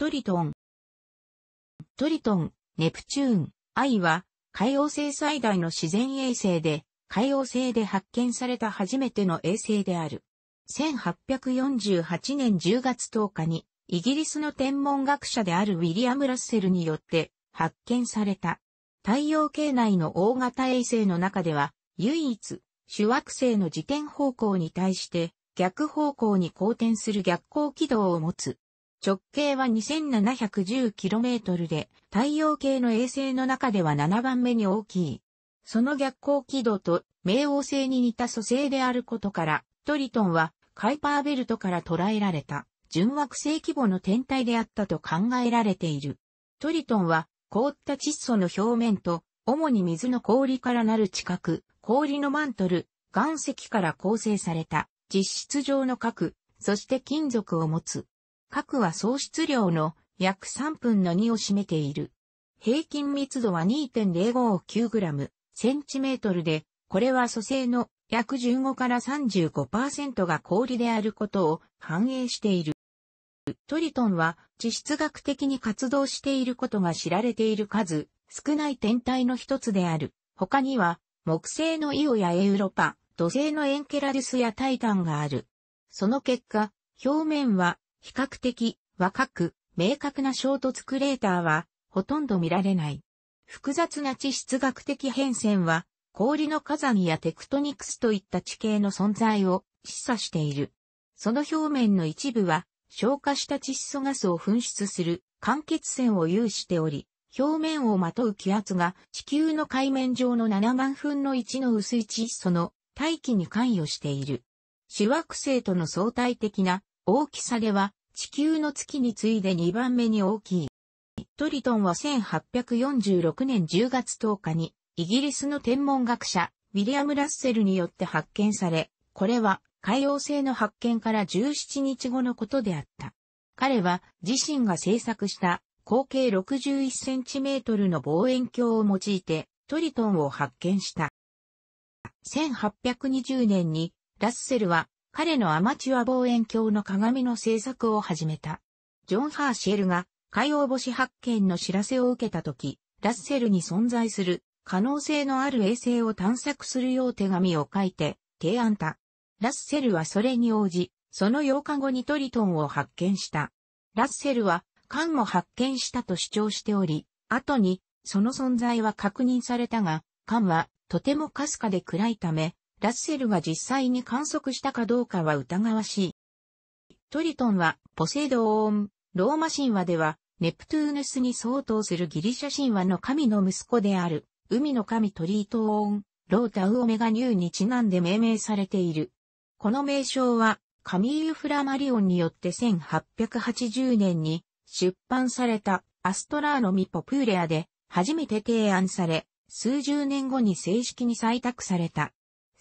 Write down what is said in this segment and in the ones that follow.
トリトン。トリトン、ネプチューン、愛は、海王星最大の自然衛星で、海王星で発見された初めての衛星である。1848年10月10日に、イギリスの天文学者であるウィリアム・ラッセルによって発見された。太陽系内の大型衛星の中では、唯一、主惑星の自転方向に対して、逆方向に好転する逆行軌道を持つ直径は 2710km で、太陽系の衛星の中では7番目に大きい。その逆光軌道と冥王星に似た素成であることから、トリトンはカイパーベルトから捉えられた純惑星規模の天体であったと考えられている。トリトンは凍った窒素の表面と主に水の氷からなる地殻、氷のマントル、岩石から構成された実質上の核、そして金属を持つ核は総質量の約3分の2を占めている。平均密度は 2.059g、センチメートルで、これは素性の約15から35%が氷であることを反映している。トリトンは地質学的に活動していることが知られている数少ない天体の一つである。他には木星のイオやエウロパ、土星のエンケラデュスやタイタンがある。その結果、表面は比較的若く明確な衝突クレーターはほとんど見られない。複雑な地質学的変遷は氷の火山やテクトニクスといった地形の存在を示唆している。その表面の一部は消化した窒素ガスを噴出する間欠泉を有しており、表面をまとう気圧が地球の海面上の7万分の1の薄い窒素の大気に関与している。主惑星との相対的な大きさでは地球の月に次いで2番目に大きい。トリトンは1846年10月10日にイギリスの天文学者ウィリアム・ラッセルによって発見され、これは海洋星の発見から17日後のことであった。彼は自身が制作した口径6 1センチメートルの望遠鏡を用いてトリトンを発見した。1820年にラッセルは彼のアマチュア望遠鏡の鏡の製作を始めた。ジョン・ハーシェルが海洋星発見の知らせを受けた時、ラッセルに存在する可能性のある衛星を探索するよう手紙を書いて提案た。ラッセルはそれに応じ、その8日後にトリトンを発見した。ラッセルは、艦も発見したと主張しており、後に、その存在は確認されたが、艦は、とてもかすかで暗いため、ラッセルが実際に観測したかどうかは疑わしい。トリトンは、ポセイドーン、ローマ神話では、ネプトゥーヌスに相当するギリシャ神話の神の息子である、海の神トリートーン、ロータウオメガニューにちなんで命名されている。この名称は、カミーユ・フラマリオンによって1880年に出版されたアストラーノミ・ポプーレアで初めて提案され、数十年後に正式に採択された。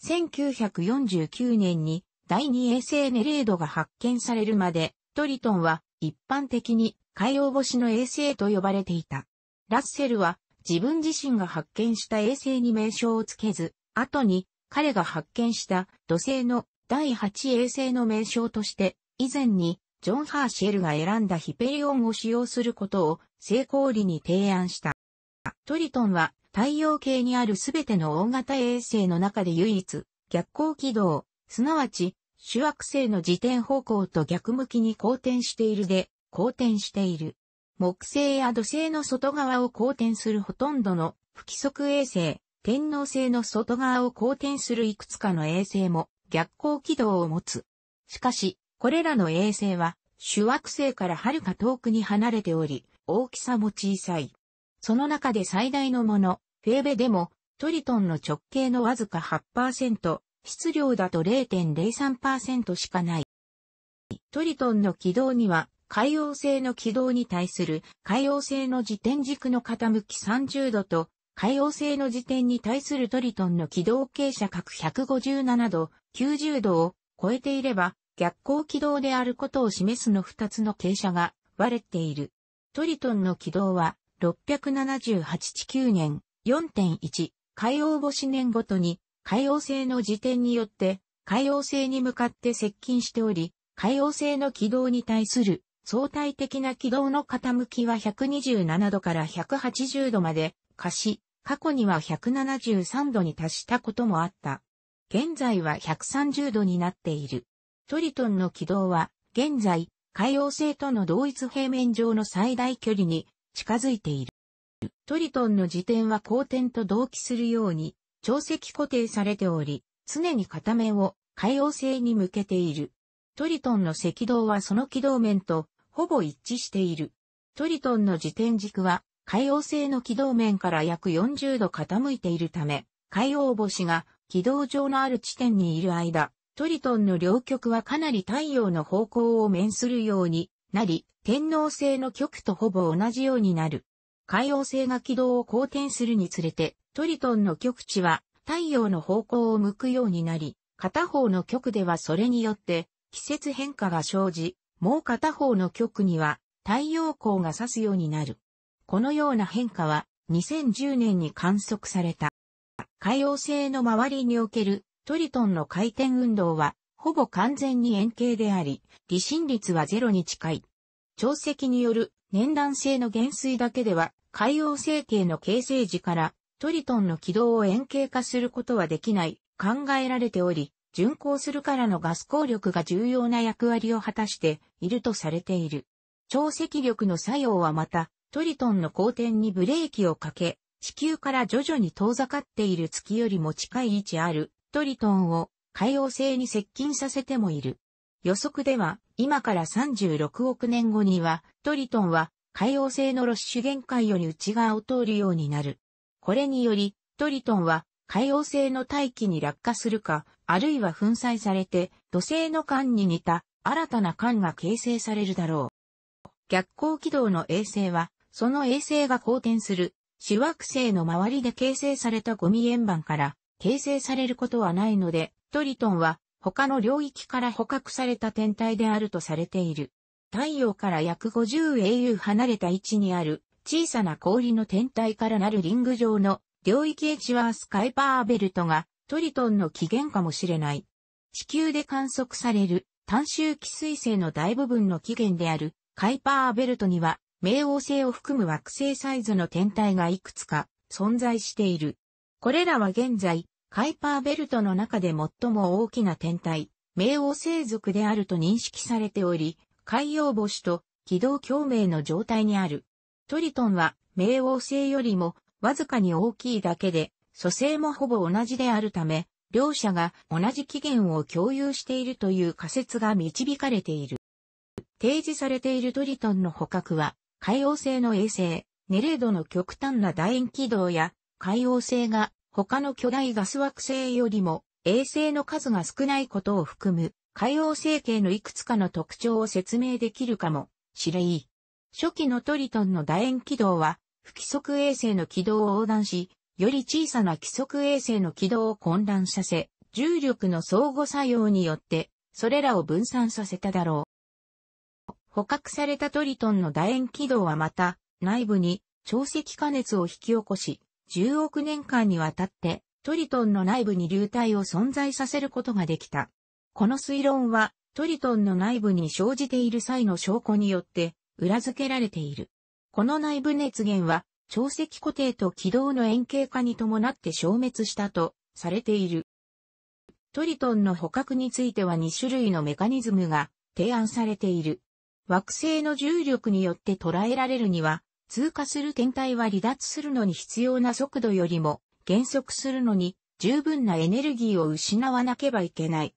1949年に第二衛星ネレードが発見されるまで、トリトンは一般的に海洋星の衛星と呼ばれていた。ラッセルは自分自身が発見した衛星に名称をつけず、後に彼が発見した土星の第8衛星の名称として、以前にジョン・ハーシェルが選んだヒペリオンを使用することを成功裏に提案した。トリトンは太陽系にあるすべての大型衛星の中で唯一、逆行軌道、すなわち、主惑星の自転方向と逆向きに公転しているで、公転している。木星や土星の外側を公転するほとんどの不規則衛星、天皇星の外側を公転するいくつかの衛星も逆行軌道を持つ。しかし、これらの衛星は、主惑星からはるか遠くに離れており、大きさも小さい。その中で最大のもの、フェーベでも、トリトンの直径のわずか8%、質量だと0.03%しかない。トリトンの軌道には、海洋性の軌道に対する海洋性の自転軸の傾き30度と海洋性の自転に対するトリトンの軌道傾斜角157度、90度を超えていれば逆行軌道であることを示すの2つの傾斜が割れている。トリトンの軌道は678地球年、4.1、海洋母子年ごとに、海洋星の時点によって、海洋星に向かって接近しており、海洋星の軌道に対する相対的な軌道の傾きは127度から180度まで、可し、過去には173度に達したこともあった。現在は130度になっている。トリトンの軌道は、現在、海洋星との同一平面上の最大距離に近づいている。トリトンの辞典は後転と同期するように、潮石固定されており、常に片面を海洋性に向けている。トリトンの赤道はその軌道面とほぼ一致している。トリトンの自転軸は海洋性の軌道面から約40度傾いているため、海洋星が軌道上のある地点にいる間、トリトンの両極はかなり太陽の方向を面するようになり、天皇制の極とほぼ同じようになる。海王星が軌道を好転するにつれて、トリトンの極地は太陽の方向を向くようになり、片方の極ではそれによって季節変化が生じ、もう片方の極には太陽光が差すようになる。このような変化は2010年に観測された。海王星の周りにおけるトリトンの回転運動はほぼ完全に円形であり、離心率はゼロに近い。潮汐による年段性の減衰だけでは、海洋成形の形成時からトリトンの軌道を円形化することはできない考えられており、巡航するからのガス効力が重要な役割を果たしているとされている。潮汐力の作用はまた、トリトンの後天にブレーキをかけ、地球から徐々に遠ざかっている月よりも近い位置あるトリトンを海王星に接近させてもいる。予測では、今から36億年後には、トリトンは海王星のロッシュ限界より内側を通るようになる。これにより、トリトンは海王星の大気に落下するか、あるいは粉砕されて、土星の間に似た新たな間が形成されるだろう。逆光軌道の衛星は、その衛星が公転する、主惑星の周りで形成されたゴミ円盤から、形成されることはないので、トリトンは他の領域から捕獲された天体であるとされている。太陽から約 50au 離れた位置にある小さな氷の天体からなるリング状の領域エチワースカイパーベルトがトリトンの起源かもしれない。地球で観測される単周期彗星の大部分の起源であるカイパーベルトには冥王星を含む惑星サイズの天体がいくつか存在している。これらは現在カイパーベルトの中で最も大きな天体、冥王星族であると認識されており、海洋星と軌道共鳴の状態にある。トリトンは冥王星よりもわずかに大きいだけで、蘇生もほぼ同じであるため、両者が同じ起源を共有しているという仮説が導かれている。提示されているトリトンの捕獲は、海王星の衛星、ネレードの極端な楕円軌道や、海王星が他の巨大ガス惑星よりも衛星の数が少ないことを含む海王星系のいくつかの特徴を説明できるかもしれい。初期のトリトンの楕円軌道は不規則衛星の軌道を横断し、より小さな規則衛星の軌道を混乱させ、重力の相互作用によって、それらを分散させただろう。捕獲されたトリトンの楕円軌道はまた、内部に潮汐加熱を引き起こし、10億年間にわたって、トリトンの内部に流体を存在させることができた。この推論は、トリトンの内部に生じている際の証拠によって、裏付けられている。この内部熱源は、潮汐固定と軌道の円形化に伴って消滅したと、されている。トリトンの捕獲については2種類のメカニズムが提案されている。惑星の重力によって捉えられるには、通過する天体は離脱するのに必要な速度よりも減速するのに十分なエネルギーを失わなければいけない。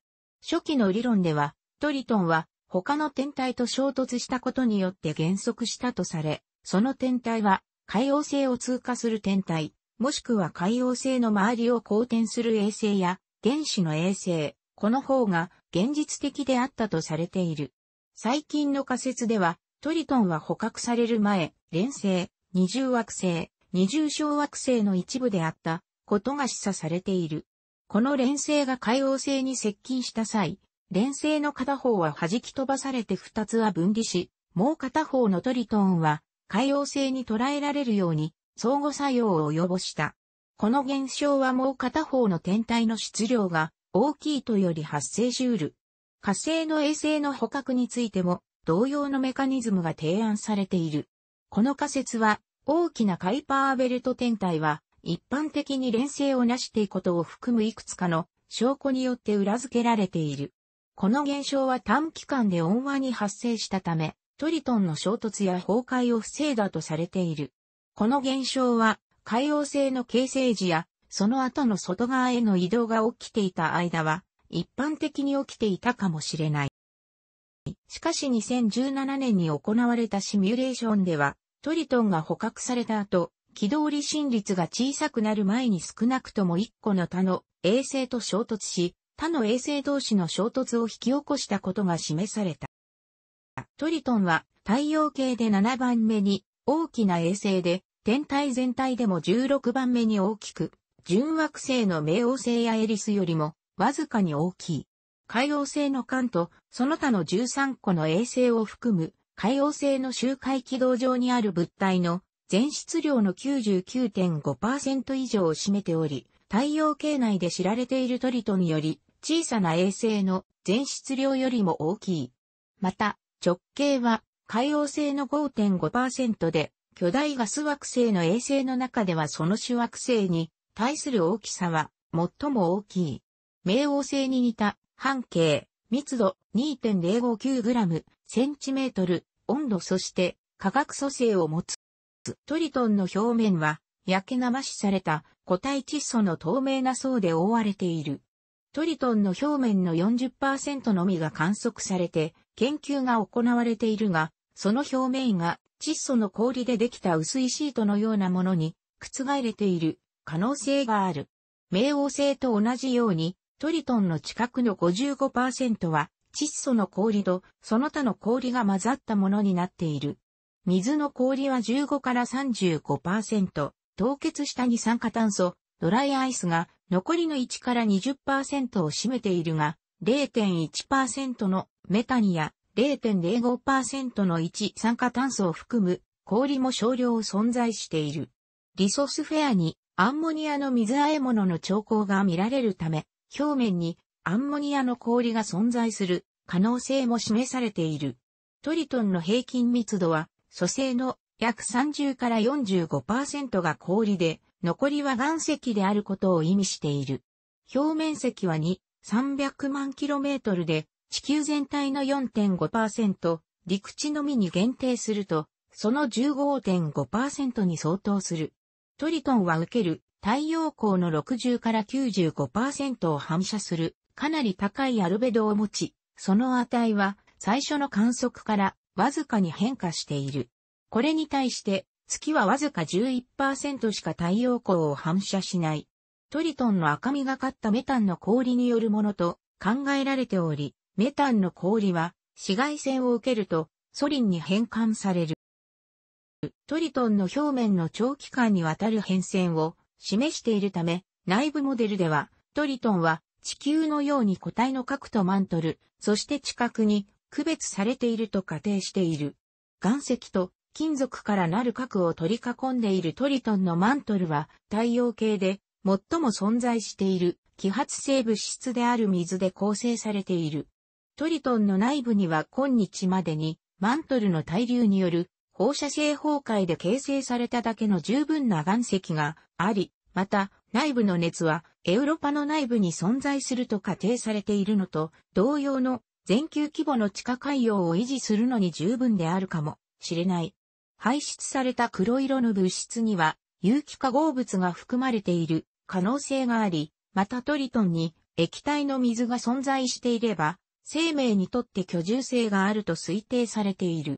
初期の理論では、トリトンは他の天体と衝突したことによって減速したとされ、その天体は海洋星を通過する天体、もしくは海洋星の周りを公転する衛星や原子の衛星、この方が現実的であったとされている。最近の仮説では、トリトンは捕獲される前、連星、二重惑星、二重小惑星の一部であったことが示唆されている。この連星が海王星に接近した際、連星の片方は弾き飛ばされて二つは分離し、もう片方のトリトンは海王星に捉えられるように相互作用を及ぼした。この現象はもう片方の天体の質量が大きいとより発生しうる。火星の衛星の捕獲についても同様のメカニズムが提案されている。この仮説は、大きなカイパーベルト天体は、一般的に連星を成していくことを含むいくつかの証拠によって裏付けられている。この現象は短期間で温和に発生したため、トリトンの衝突や崩壊を防いだとされている。この現象は、海洋星の形成時や、その後の外側への移動が起きていた間は、一般的に起きていたかもしれない。しかし2017年に行われたシミュレーションでは、トリトンが捕獲された後、軌道離心率が小さくなる前に少なくとも1個の他の衛星と衝突し、他の衛星同士の衝突を引き起こしたことが示された。トリトンは太陽系で7番目に大きな衛星で、天体全体でも16番目に大きく、純惑星の冥王星やエリスよりもわずかに大きい。海王星の間と、その他の13個の衛星を含む、海王星の周回軌道上にある物体の全質量の99.5%以上を占めており、太陽系内で知られているトリトンより小さな衛星の全質量よりも大きい。また、直径は海王星の5.5%で、巨大ガス惑星の衛星の中ではその主惑星に対する大きさは最も大きい。冥王星に似た半径、密度 2.059g、センチメートル、温度そして化学組成を持つ。トリトンの表面は焼けなましされた固体窒素の透明な層で覆われている。トリトンの表面の40%のみが観測されて研究が行われているが、その表面が窒素の氷でできた薄いシートのようなものに覆れている可能性がある。冥王星と同じようにトリトンの近くの55%は窒素の氷とその他の氷が混ざったものになっている。水の氷は15から35%、凍結した二酸化炭素、ドライアイスが残りの1から20%を占めているが、0.1%のメタニや0.05%の一酸化炭素を含む氷も少量存在している。リソスフェアにアンモニアの水和え物の兆候が見られるため、表面にアンモニアの氷が存在する可能性も示されている。トリトンの平均密度は、蘇生の約30から45%が氷で、残りは岩石であることを意味している。表面積は2、300万キロメートルで、地球全体の4.5%、陸地のみに限定すると、その15.5%に相当する。トリトンは受ける太陽光の60から95%を反射する、かなり高いアルベドを持ち、その値は最初の観測からわずかに変化している。これに対して月はわずか11%しか太陽光を反射しない。トリトンの赤みがかったメタンの氷によるものと考えられており、メタンの氷は紫外線を受けるとソリンに変換される。トリトンの表面の長期間にわたる変遷を示しているため、内部モデルでは、トリトンは地球のように個体の核とマントル、そして地殻に区別されていると仮定している。岩石と金属からなる核を取り囲んでいるトリトンのマントルは太陽系で最も存在している揮発性物質である水で構成されている。トリトンの内部には今日までにマントルの対流による放射性崩壊で形成されただけの十分な岩石があり、また内部の熱はエウロパの内部に存在すると仮定されているのと同様の全球規模の地下海洋を維持するのに十分であるかもしれない。排出された黒色の物質には有機化合物が含まれている可能性があり、またトリトンに液体の水が存在していれば、生命にとって居住性があると推定されている。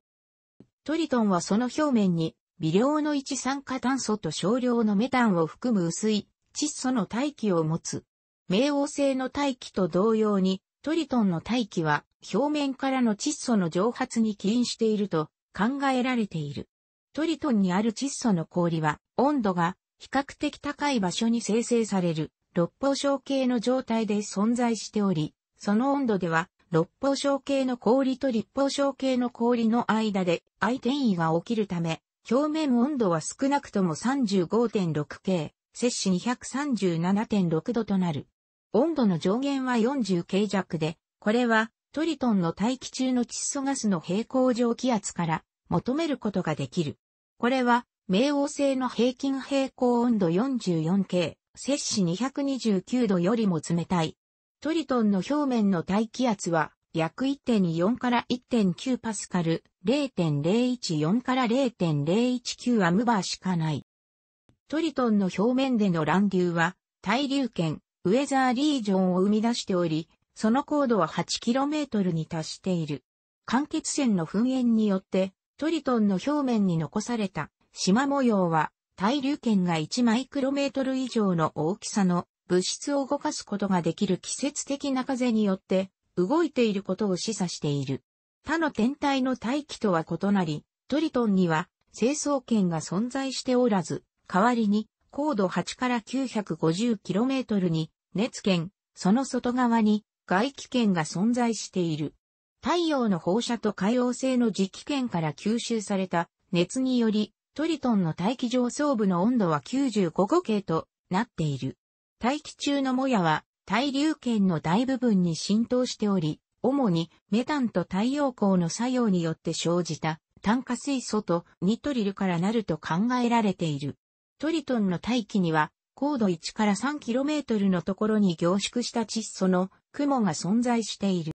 トリトンはその表面に微量の一酸化炭素と少量のメタンを含む薄い窒素の大気を持つ。冥王星の大気と同様に、トリトンの大気は表面からの窒素の蒸発に起因していると考えられている。トリトンにある窒素の氷は温度が比較的高い場所に生成される六方小系の状態で存在しており、その温度では六方小系の氷と立方小系の氷の間で相転移が起きるため、表面温度は少なくとも 35.6K、摂氏237.6度となる。温度の上限は 40K 弱で、これはトリトンの大気中の窒素ガスの平行上気圧から求めることができる。これは冥王星の平均平行温度 44K、摂氏229度よりも冷たいトリトンの表面の大気圧は約1.4から1.9パスカル、0.014から0.019アムバーしかない。トリトンの表面での乱流は、対流圏、ウェザーリージョンを生み出しており、その高度は 8km に達している。間欠泉の噴煙によって、トリトンの表面に残された縞模様は、対流圏が1マイクロメートル以上の大きさの物質を動かすことができる季節的な風によって動いていることを示唆している。他の天体の大気とは異なり、トリトンには成層圏が存在しておらず、代わりに高度8から 950km に熱圏、その外側に外気圏が存在している。太陽の放射と海洋性の磁気圏から吸収された熱により、トリトンの大気上層部の温度は95度計となっている。大気中のもやは大流圏の大部分に浸透しており、主にメタンと太陽光の作用によって生じた炭化水素とニトリルからなると考えられている。トリトンの大気には高度1から 3km のところに凝縮した窒素の雲が存在している。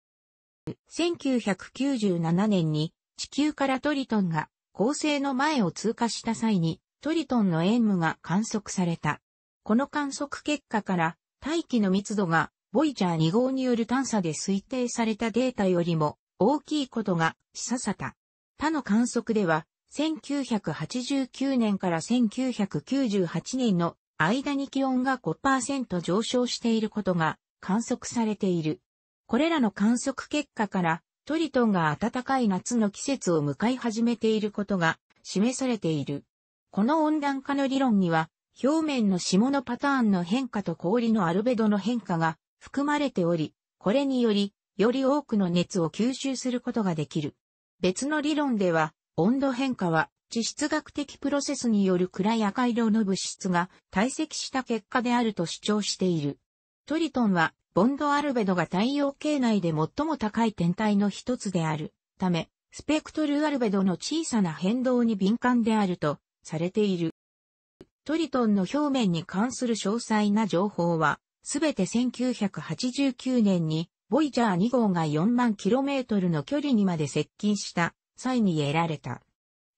1997年に地球からトリトンが恒星の前を通過した際にトリトンの塩無が観測された。この観測結果から大気の密度がボイジャー2号による探査で推定されたデータよりも大きいことが示唆された。他の観測では1989年から1998年の間に気温が5%上昇していることが観測されている。これらの観測結果からトリトンが暖かい夏の季節を迎え始めていることが示されている。この温暖化の理論には表面の霜のパターンの変化と氷のアルベドの変化が含まれており、これにより、より多くの熱を吸収することができる。別の理論では、温度変化は地質学的プロセスによる暗い赤色の物質が堆積した結果であると主張している。トリトンは、ボンドアルベドが太陽系内で最も高い天体の一つであるため、スペクトルアルベドの小さな変動に敏感であるとされている。トリトンの表面に関する詳細な情報は、すべて1989年に、ボイジャー2号が4万 km の距離にまで接近した際に得られた。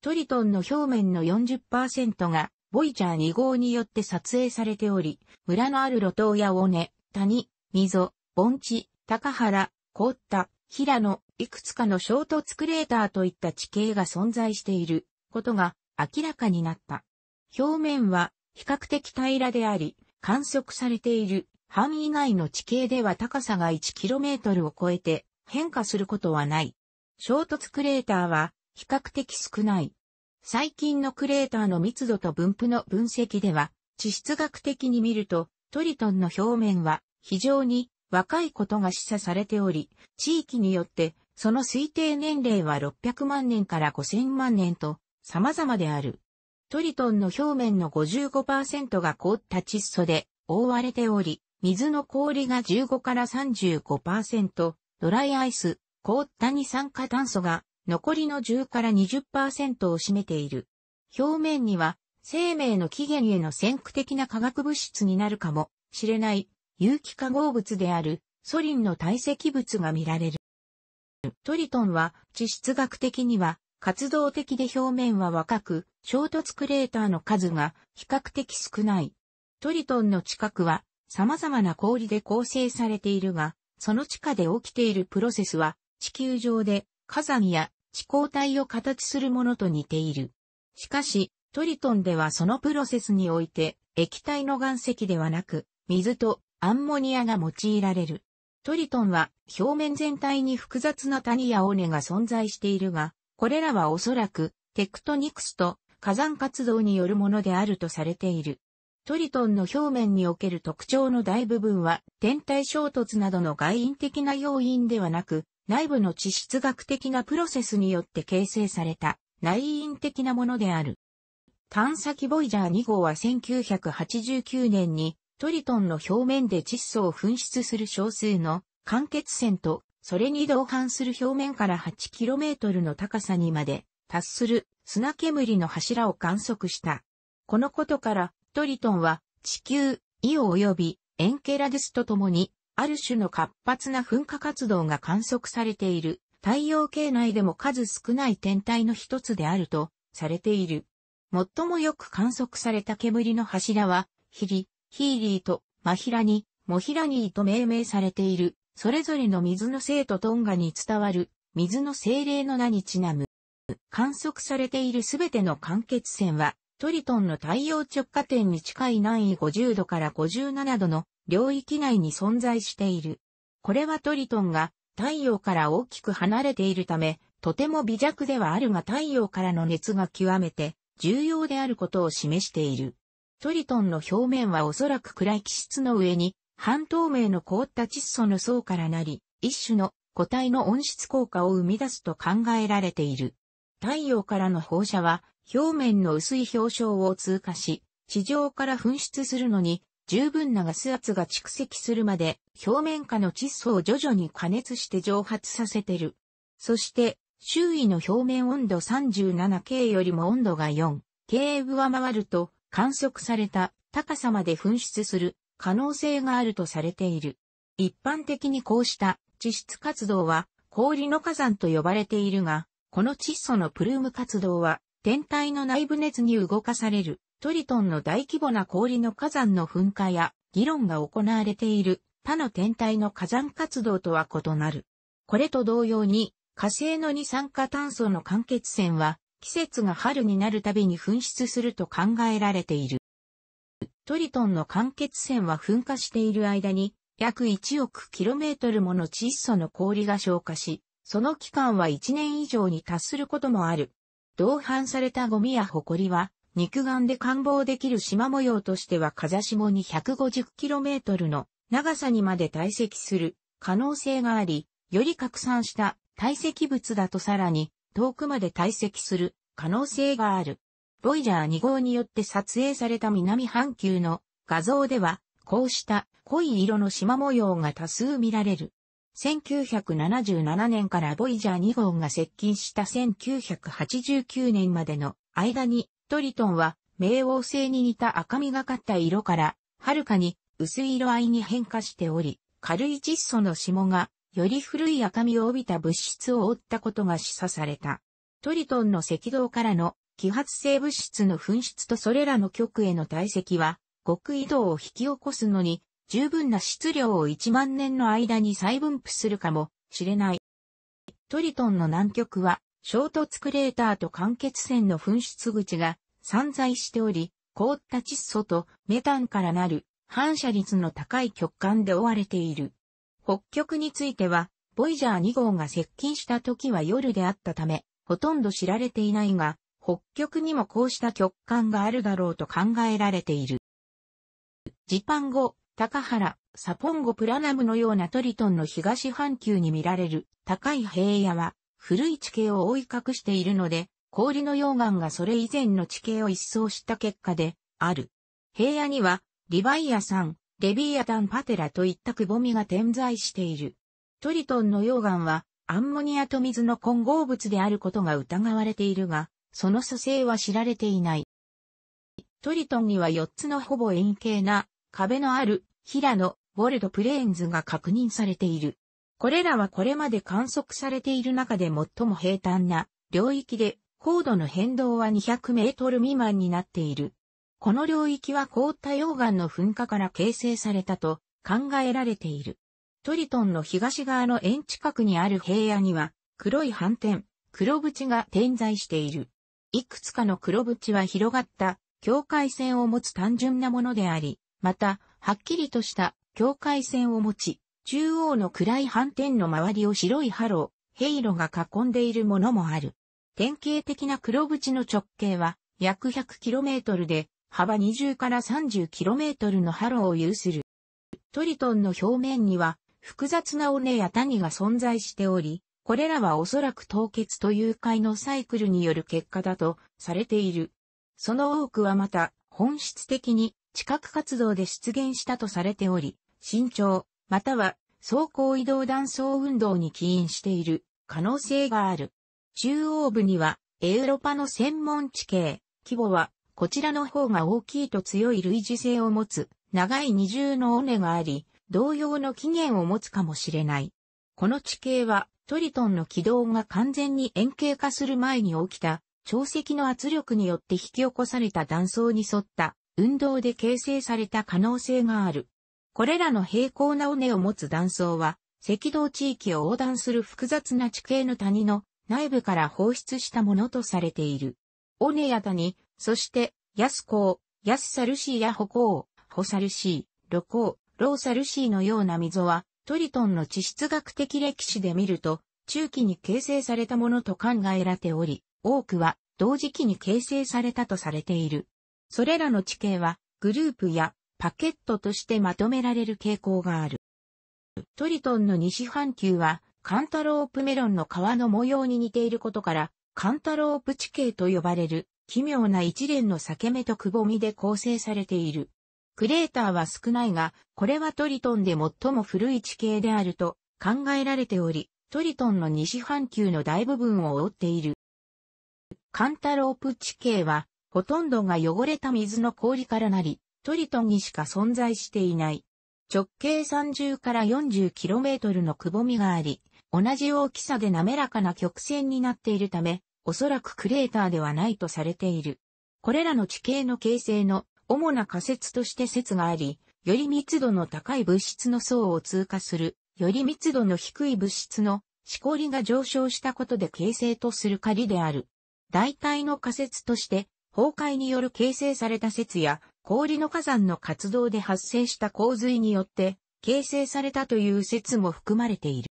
トリトンの表面の40%が、ボイジャー2号によって撮影されており、村のある路頭や尾根、谷、溝、盆地、高原、凍った、平野、いくつかの衝突クレーターといった地形が存在していることが明らかになった。表面は比較的平らであり、観測されている範囲内の地形では高さが 1km を超えて変化することはない。衝突クレーターは比較的少ない。最近のクレーターの密度と分布の分析では、地質学的に見ると、トリトンの表面は非常に若いことが示唆されており、地域によってその推定年齢は600万年から5000万年と様々である。トリトンの表面の55%が凍った窒素で覆われており、水の氷が15から35%、ドライアイス、凍った二酸化炭素が残りの10から20%を占めている。表面には生命の起源への先駆的な化学物質になるかもしれない有機化合物であるソリンの堆積物が見られる。トリトンは地質学的には活動的で表面は若く、衝突クレーターの数が比較的少ない。トリトンの近くは様々な氷で構成されているが、その地下で起きているプロセスは地球上で火山や地高帯を形するものと似ている。しかし、トリトンではそのプロセスにおいて液体の岩石ではなく、水とアンモニアが用いられる。トリトンは表面全体に複雑な谷や尾根が存在しているが、これらはおそらくテクトニクスと火山活動によるものであるとされている。トリトンの表面における特徴の大部分は天体衝突などの外因的な要因ではなく内部の地質学的なプロセスによって形成された内因的なものである。探査機ボイジャー2号は1989年にトリトンの表面で窒素を噴出する少数の間欠泉とそれに同伴する表面から 8km の高さにまで達する砂煙の柱を観測した。このことから、トリトンは地球、イオ及びエンケラデスとともに、ある種の活発な噴火活動が観測されている太陽系内でも数少ない天体の一つであるとされている。最もよく観測された煙の柱は、ヒリ、ヒーリーとマヒラニ、モヒラニーと命名されているそれぞれの水の生とトンガに伝わる水の精霊の名にちなむ。観測されているすべての間欠泉は、トリトンの太陽直下点に近い南緯50度から57度の領域内に存在している。これはトリトンが太陽から大きく離れているため、とても微弱ではあるが太陽からの熱が極めて重要であることを示している。トリトンの表面はおそらく暗い気質の上に半透明の凍った窒素の層からなり、一種の固体の温室効果を生み出すと考えられている。太陽からの放射は表面の薄い氷床を通過し、地上から噴出するのに十分なガス圧が蓄積するまで表面下の窒素を徐々に加熱して蒸発させてる。そして周囲の表面温度 37K よりも温度が 4K 上回ると観測された高さまで噴出する可能性があるとされている。一般的にこうした地質活動は氷の火山と呼ばれているが、この窒素のプルーム活動は天体の内部熱に動かされるトリトンの大規模な氷の火山の噴火や議論が行われている他の天体の火山活動とは異なる。これと同様に火星の二酸化炭素の間欠泉は季節が春になるたびに噴出すると考えられている。トリトンの間欠泉は噴火している間に、約1億 km もの窒素の氷が消化し、その期間は1年以上に達することもある。同伴されたゴミや埃は、肉眼で観望できる縞模様としては風下に 150km の長さにまで堆積する可能性があり、より拡散した堆積物だとさらに遠くまで堆積する可能性がある。ボイジャー2号によって撮影された南半球の画像では、こうした濃い色の縞模様が多数見られる。1977年からボイジャー2号が接近した1989年までの間にトリトンは冥王星に似た赤みがかった色からはるかに薄い色合いに変化しており、軽い窒素の霜がより古い赤みを帯びた物質を覆ったことが示唆された。トリトンの赤道からの揮発性物質の噴出とそれらの極への堆積は、極移動を引き起こすのに、十分な質量を1万年の間に再分布するかもしれない。トリトンの南極は、衝突クレーターと間欠泉の噴出口が散在しており、凍った窒素とメタンからなる反射率の高い極寒で覆われている。北極については、ボイジャー2号が接近した時は夜であったため、ほとんど知られていないが、北極にもこうした極寒があるだろうと考えられている。ジパンゴ、高原、サポンゴプラナムのようなトリトンの東半球に見られる高い平野は古い地形を覆い隠しているので、氷の溶岩がそれ以前の地形を一掃した結果である。平野にはリバイア山、レビーアタンパテラといったくぼみが点在している。トリトンの溶岩はアンモニアと水の混合物であることが疑われているが、その組成は知られていない。トリトンには4つのほぼ円形な壁のある平野ボルドプレーンズが確認されている。これらはこれまで観測されている中で最も平坦な領域で高度の変動は200メートル未満になっている。この領域は凍った溶岩の噴火から形成されたと考えられている。トリトンの東側の円近くにある平野には黒い斑点、黒縁が点在している。いくつかの黒縁は広がった境界線を持つ単純なものであり、また、はっきりとした境界線を持ち、中央の暗い斑点の周りを白いハロー、ヘイロが囲んでいるものもある。典型的な黒縁の直径は約 100km で幅20から 30km のハローを有する。トリトンの表面には複雑な尾根や谷が存在しており、これらはおそらく凍結と融解のサイクルによる結果だとされている。その多くはまた本質的に地殻活動で出現したとされており、身長、または走行移動断層運動に起因している可能性がある。中央部にはエウロパの専門地形、規模はこちらの方が大きいと強い類似性を持つ長い二重の尾根があり、同様の起源を持つかもしれない。この地形はトリトンの軌道が完全に円形化する前に起きた、潮汐の圧力によって引き起こされた断層に沿った運動で形成された可能性がある。これらの平行な尾根を持つ断層は、赤道地域を横断する複雑な地形の谷の内部から放出したものとされている。尾根や谷、そして、安ヤ安サルシーや歩行、ホサルシー、コウ、ローサルシーのような溝は、トリトンの地質学的歴史で見ると、中期に形成されたものと考えられており、多くは同時期に形成されたとされている。それらの地形はグループやパケットとしてまとめられる傾向がある。トリトンの西半球はカンタロープメロンの皮の模様に似ていることから、カンタロープ地形と呼ばれる奇妙な一連の裂け目とくぼみで構成されている。クレーターは少ないが、これはトリトンで最も古い地形であると考えられており、トリトンの西半球の大部分を覆っている。カンタロープ地形は、ほとんどが汚れた水の氷からなり、トリトンにしか存在していない。直径30から 40km のくぼみがあり、同じ大きさで滑らかな曲線になっているため、おそらくクレーターではないとされている。これらの地形の形成の主な仮説として説があり、より密度の高い物質の層を通過する、より密度の低い物質のしこりが上昇したことで形成とする仮である。大体の仮説として、崩壊による形成された説や、氷の火山の活動で発生した洪水によって、形成されたという説も含まれている。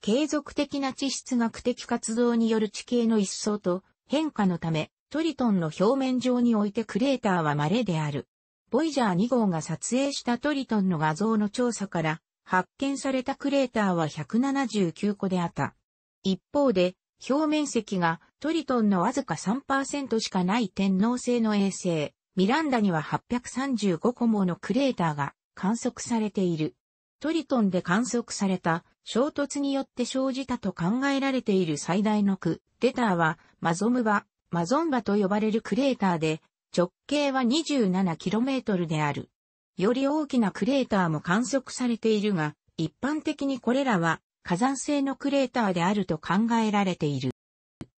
継続的な地質学的活動による地形の一層と変化のため、トリトンの表面上においてクレーターは稀である。ボイジャー2号が撮影したトリトンの画像の調査から発見されたクレーターは179個であった。一方で、表面積がトリトンのわずか3%しかない天皇星の衛星、ミランダには835個ものクレーターが観測されている。トリトンで観測された衝突によって生じたと考えられている最大のクレーターはマゾムバマゾンバと呼ばれるクレーターで、直径は 27km である。より大きなクレーターも観測されているが、一般的にこれらは火山性のクレーターであると考えられている。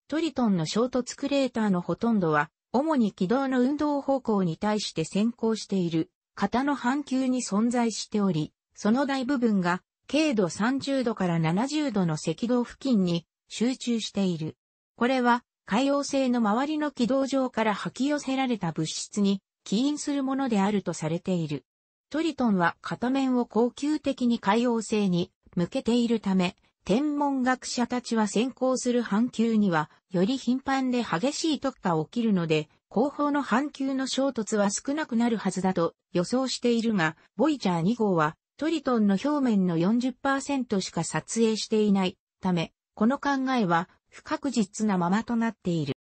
トリトンの衝突クレーターのほとんどは、主に軌道の運動方向に対して先行している、型の半球に存在しており、その大部分が、経度30度から70度の赤道付近に集中している。これは、海洋星の周りの軌道上から吐き寄せられた物質に起因するものであるとされている。トリトンは片面を高級的に海洋星に向けているため、天文学者たちは先行する半球には、より頻繁で激しい特化起きるので、後方の半球の衝突は少なくなるはずだと予想しているが、ボイジャー2号はトリトンの表面の40%しか撮影していないため、この考えは不確実なままとなっている。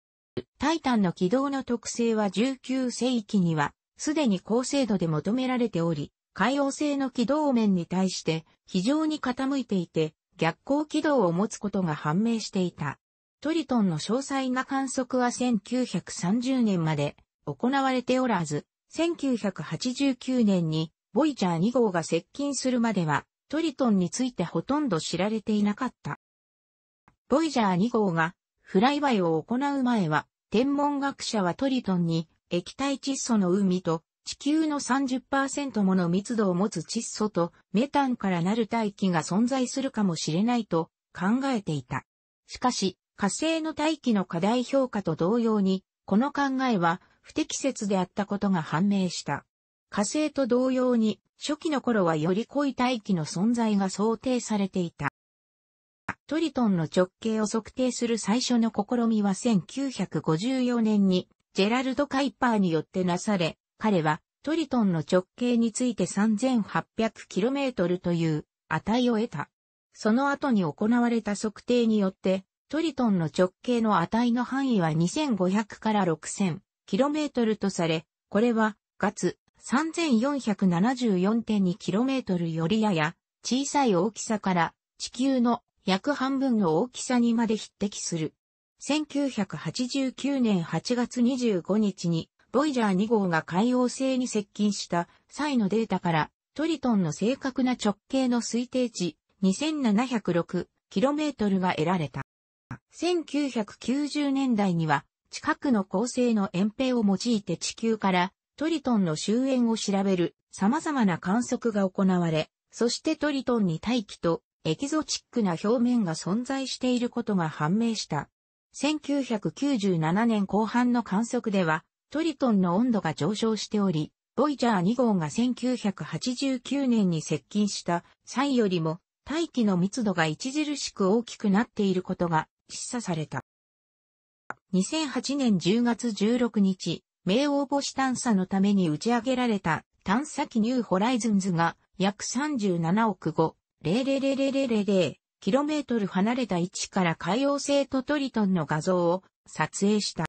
タイタンの軌道の特性は19世紀には、すでに高精度で求められており、海洋性の軌道面に対して非常に傾いていて、逆行軌道を持つことが判明していた。トリトンの詳細な観測は1930年まで行われておらず、1989年にボイジャー2号が接近するまではトリトンについてほとんど知られていなかった。ボイジャー2号がフライバイを行う前は、天文学者はトリトンに液体窒素の海と地球の30%もの密度を持つ窒素とメタンからなる大気が存在するかもしれないと考えていた。しかし、火星の大気の過大評価と同様に、この考えは不適切であったことが判明した。火星と同様に、初期の頃はより濃い大気の存在が想定されていた。トリトンの直径を測定する最初の試みは1954年にジェラルド・カイパーによってなされ、彼はトリトンの直径について 3800km という値を得た。その後に行われた測定によって、トリトンの直径の値の範囲は2500から 6000km とされ、これは、月 3474.2km よりやや小さい大きさから地球の約半分の大きさにまで匹敵する。1989年8月25日に、ボイジャー2号が海王星に接近した際のデータから、トリトンの正確な直径の推定値 2706km が得られた。1990年代には、近くの恒星の遠平を用いて地球からトリトンの周焉を調べる様々な観測が行われ、そしてトリトンに大気とエキゾチックな表面が存在していることが判明した。1997年後半の観測では、トリトンの温度が上昇しており、ボイジャー2号が1989年に接近した際よりも大気の密度が著しく大きくなっていることが示唆された。2008年10月16日、冥王星探査のために打ち上げられた探査機ニューホライズンズが約37億5 0000000km 離れた位置から海洋星とトリトンの画像を撮影した。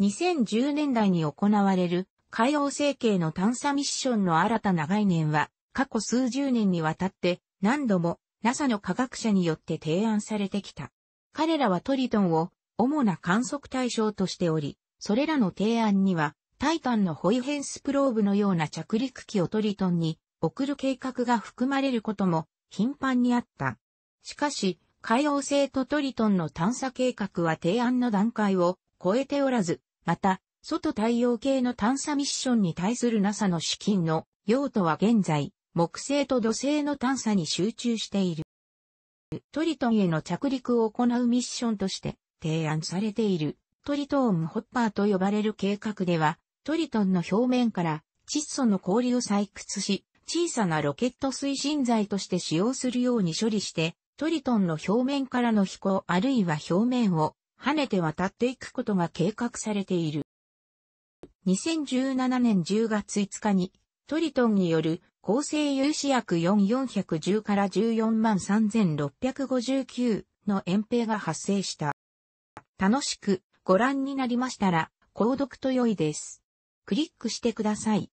2010年代に行われる海洋星系の探査ミッションの新たな概念は過去数十年にわたって何度も NASA の科学者によって提案されてきた。彼らはトリトンを主な観測対象としており、それらの提案にはタイタンのホイヘンスプローブのような着陸機をトリトンに送る計画が含まれることも頻繁にあった。しかし、海王星とトリトンの探査計画は提案の段階を超えておらず、また、外太陽系の探査ミッションに対する NASA の資金の用途は現在、木星と土星の探査に集中している。トリトンへの着陸を行うミッションとして提案されているトリトーホッパーと呼ばれる計画では、トリトンの表面から窒素の氷を採掘し、小さなロケット推進剤として使用するように処理して、トリトンの表面からの飛行あるいは表面を跳ねて渡っていくことが計画されている。2017年10月5日に、トリトンによる構成有志薬4410から14万3659の延平が発生した。楽しくご覧になりましたら、購読と良いです。クリックしてください。